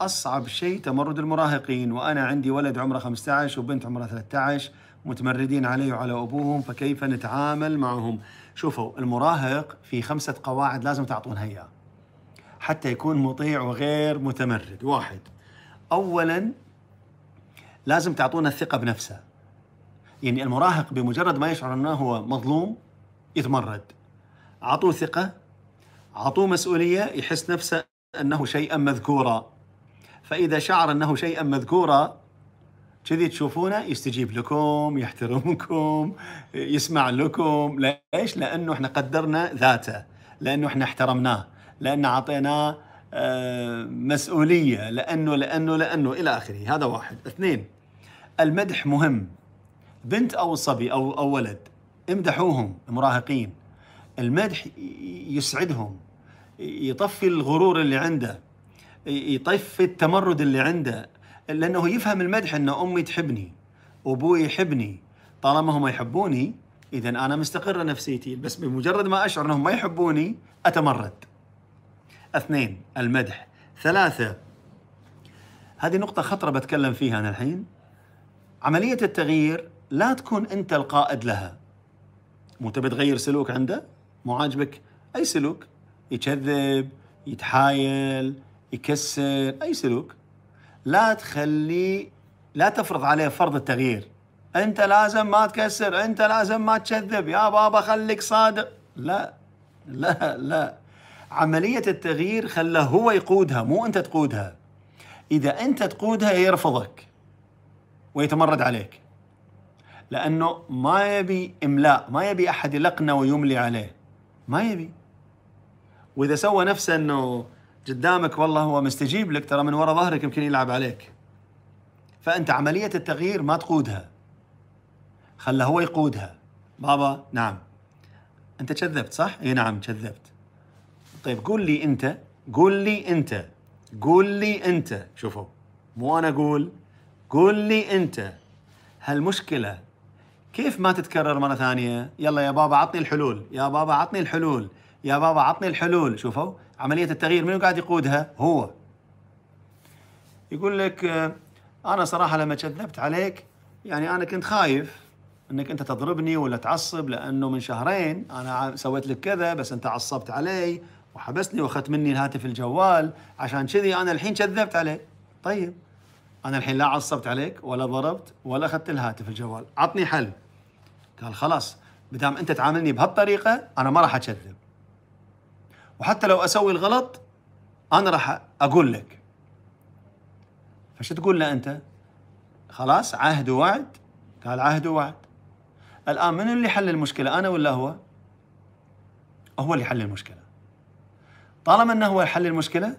أصعب شيء تمرد المراهقين وأنا عندي ولد عمره 15 وبنت عمرها 13 متمردين علي وعلى أبوهم فكيف نتعامل معهم شوفوا المراهق في خمسة قواعد لازم تعطونها إياه حتى يكون مطيع وغير متمرد واحد أولا لازم تعطونا الثقة بنفسه يعني المراهق بمجرد ما يشعر أنه هو مظلوم يتمرد عطوه ثقة عطوه مسؤولية يحس نفسه أنه شيئا مذكورا فإذا شعر أنه شيئا مذكورا كذي تشوفونه يستجيب لكم يحترمكم يسمع لكم ليش؟ لأنه احنا قدرنا ذاته لأنه احنا احترمناه لأن أعطيناه آه، مسؤولية لأنه لأنه لأنه إلى آخره هذا واحد اثنين المدح مهم بنت أو صبي أو, أو ولد امدحوهم مراهقين المدح يسعدهم يطفي الغرور اللي عنده يطفي التمرد اللي عنده لانه يفهم المدح ان امي تحبني وابوي يحبني طالما هم يحبوني اذا انا مستقره نفسيتي بس بمجرد ما اشعر انهم ما يحبوني اتمرد. اثنين المدح. ثلاثه هذه نقطة خطرة بتكلم فيها أنا الحين عملية التغيير لا تكون أنت القائد لها مو تبي تغير سلوك عنده مو عاجبك أي سلوك يكذب يتحايل يكسر اي سلوك لا تخلي لا تفرض عليه فرض التغيير انت لازم ما تكسر انت لازم ما تكذب يا بابا خليك صادق لا لا لا عملية التغيير خلى هو يقودها مو انت تقودها اذا انت تقودها يرفضك ويتمرد عليك لانه ما يبي املاء ما يبي احد يلقنه ويملي عليه ما يبي واذا سوى نفسه انه قدامك والله هو مستجيب لك ترى من وراء ظهرك يمكن يلعب عليك فأنت عملية التغيير ما تقودها خلى هو يقودها بابا نعم أنت كذبت صح؟ إي نعم كذبت طيب قول لي أنت قول لي أنت قول لي أنت شوفوا مو أنا أقول قول لي أنت هالمشكلة كيف ما تتكرر مرة ثانية؟ يلا يا بابا عطني الحلول يا بابا عطني الحلول يا بابا عطني الحلول شوفوا عملية التغيير منو قاعد يقودها هو يقول لك آه، أنا صراحة لما كذبت عليك يعني أنا كنت خايف انك انت تضربني ولا تعصب لانه من شهرين انا سويت لك كذا بس انت عصبت علي وحبسني واخذت مني الهاتف الجوال عشان كذي انا الحين كذبت عليك طيب انا الحين لا عصبت عليك ولا ضربت ولا اخذت الهاتف الجوال عطني حل قال خلاص بدام انت تعاملني بهالطريقه انا ما راح اكذب وحتى لو اسوي الغلط انا راح اقول لك فش تقول له انت خلاص عهد ووعد قال عهد ووعد الان من اللي حل المشكله انا ولا هو هو اللي حل المشكله طالما انه هو حل المشكله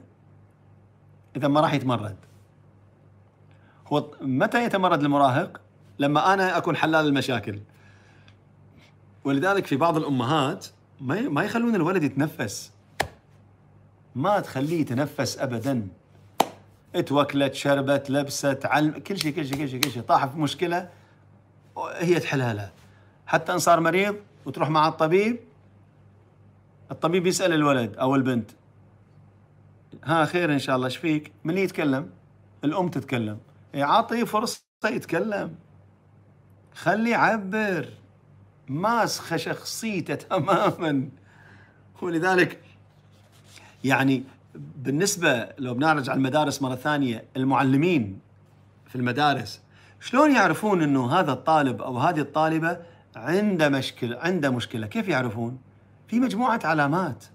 اذا ما راح يتمرد هو متى يتمرد المراهق لما انا اكون حلال المشاكل ولذلك في بعض الامهات ما ما يخلون الولد يتنفس ما تخليه يتنفس ابدا اتوكلت شربت لبست علم كل شيء كل شيء كل شيء كل شيء طاح في مشكله هي تحلها لها حتى ان صار مريض وتروح مع الطبيب الطبيب يسال الولد او البنت ها خير ان شاء الله ايش فيك؟ من يتكلم؟ الام تتكلم يعني اعطيه فرصه يتكلم خليه يعبر ماسخه شخصيته تماما ولذلك يعني بالنسبه لو بنعرج على المدارس مره ثانيه المعلمين في المدارس شلون يعرفون انه هذا الطالب او هذه الطالبه عنده مشكله عنده مشكله كيف يعرفون في مجموعه علامات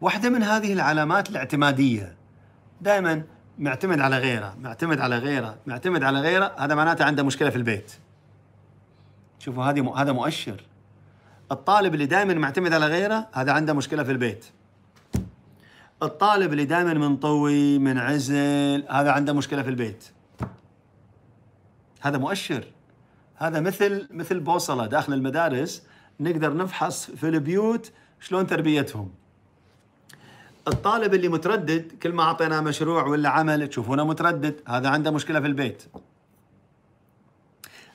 واحده من هذه العلامات الاعتماديه دائما معتمد على غيره معتمد على غيره معتمد على غيره هذا معناته عنده مشكله في البيت شوفوا هذه هذا مؤشر الطالب اللي دائما معتمد على غيره هذا عنده مشكله في البيت الطالب اللي دائما منطوي منعزل هذا عنده مشكله في البيت هذا مؤشر هذا مثل مثل بوصله داخل المدارس نقدر نفحص في البيوت شلون تربيتهم الطالب اللي متردد كل ما اعطيناه مشروع ولا عمل تشوفونه متردد هذا عنده مشكله في البيت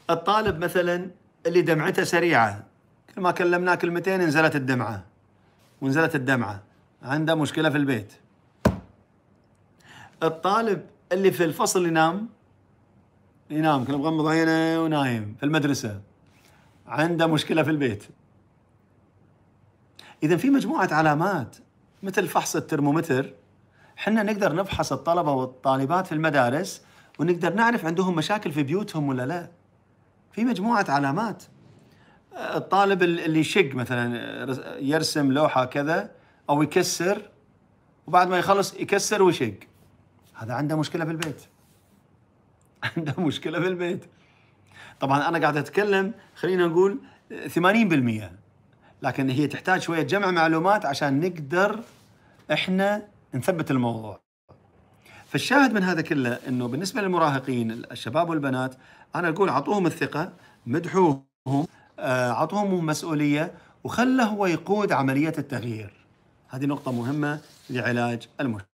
الطالب مثلا اللي دمعته سريعه كل ما كلمناه كلمتين نزلت الدمعه ونزلت الدمعه عنده مشكلة في البيت الطالب اللي في الفصل ينام ينام كان مغمض عينه ونايم في المدرسة عنده مشكلة في البيت إذا في مجموعة علامات مثل فحص الترمومتر حنا نقدر نفحص الطلبة والطالبات في المدارس ونقدر نعرف عندهم مشاكل في بيوتهم ولا لا في مجموعة علامات الطالب اللي يشق مثلا يرسم لوحة كذا او يكسر وبعد ما يخلص يكسر ويشق هذا عنده مشكله في البيت عنده مشكله في البيت طبعا انا قاعد اتكلم خلينا نقول 80% لكن هي تحتاج شويه جمع معلومات عشان نقدر احنا نثبت الموضوع فالشاهد من هذا كله انه بالنسبه للمراهقين الشباب والبنات انا اقول اعطوهم الثقه مدحوهم آه، اعطوهم مسؤوليه وخله هو يقود عمليه التغيير هذه نقطة مهمة لعلاج المشكلة